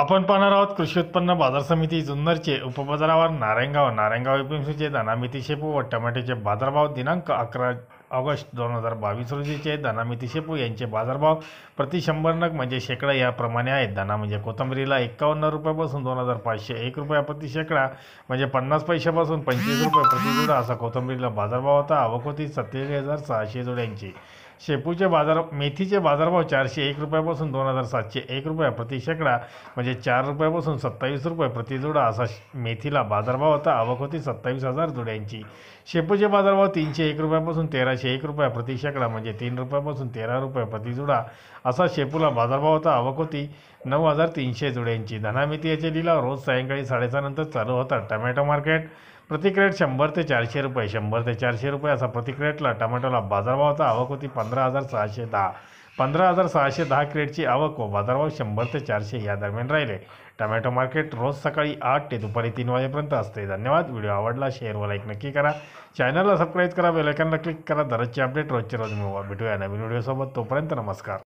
आपण पाहणार आहोत कृषी उत्पन्न बाजार समिती जुन्नरचे उपबाजारावर नारायणगाव नारायणगाव एपीएमसीचे दानामिती शेपू व टमाट्याचे बाजारभाव दिनांक अकरा ऑगस्ट दोन हजार बावीस रोजीचे दानामिती शेपू यांचे बाजारभाव प्रति शंभर नग म्हणजे शेकडा याप्रमाणे आहेत दाना म्हणजे कोथंबरीला एकावन्न रुपयापासून दोन हजार पाचशे एक रुपया प्रति शेकडा म्हणजे पन्नास पैशापासून पंचवीस रुपये प्रति असा कोथंबरीला बाजारभाव होता आवक होती सत्तेचाळीस हजार सहाशे जोड्यांची शेपूचे बाजार मेथीचे बाजारभाव चारशे एक रुपयापासून दोन हजार सातशे एक रुपया प्रति शेकडा म्हणजे चार रुपयापासून सत्तावीस रुपये प्रतिजुडा असा मेथीला बाजारभाव होता आवक होती सत्तावीस हजार जुड्यांची शेपूचे बाजारभाव तीनशे एक रुपयापासून तेराशे एक रुपया प्रति शेकडा म्हणजे तीन रुपयापासून तेरा रुपये प्रतिजुडा असा शेपूला बाजारभाव होता आवक होती नऊ हजार तीनशे जुड्यांची धनामिती याचे लिलाव रोज सायंकाळी साडेसहानंतर चालू होता टमॅटो मार्केट प्रतिक्रेट शंभर ते चारशे रुपये शंभर ते चारशे रुपये असा प्रतिक्रेटला टमाटोला बाजारभावाचा आवक होती पंधरा हजार सहाशे दहा पंधरा हजार सहाशे दहा क्रेटची आवक व बाजारभाव शंभर ते चारशे या दरम्यान राहिले टमॅटो मार्केट रोज सकाळी आठ ते दुपारी तीन वाजेपर्यंत असते धन्यवाद व्हिडिओ आवडला शेअर व लाईक नक्की करा चॅनलला सबस्क्राईब करा बेलायकनला क्लिक करा दररोजचे अपडेट रोजचे रोज मिळवा भेटूया नवीन व्हिडिओसोबत तोपर्यंत नमस्कार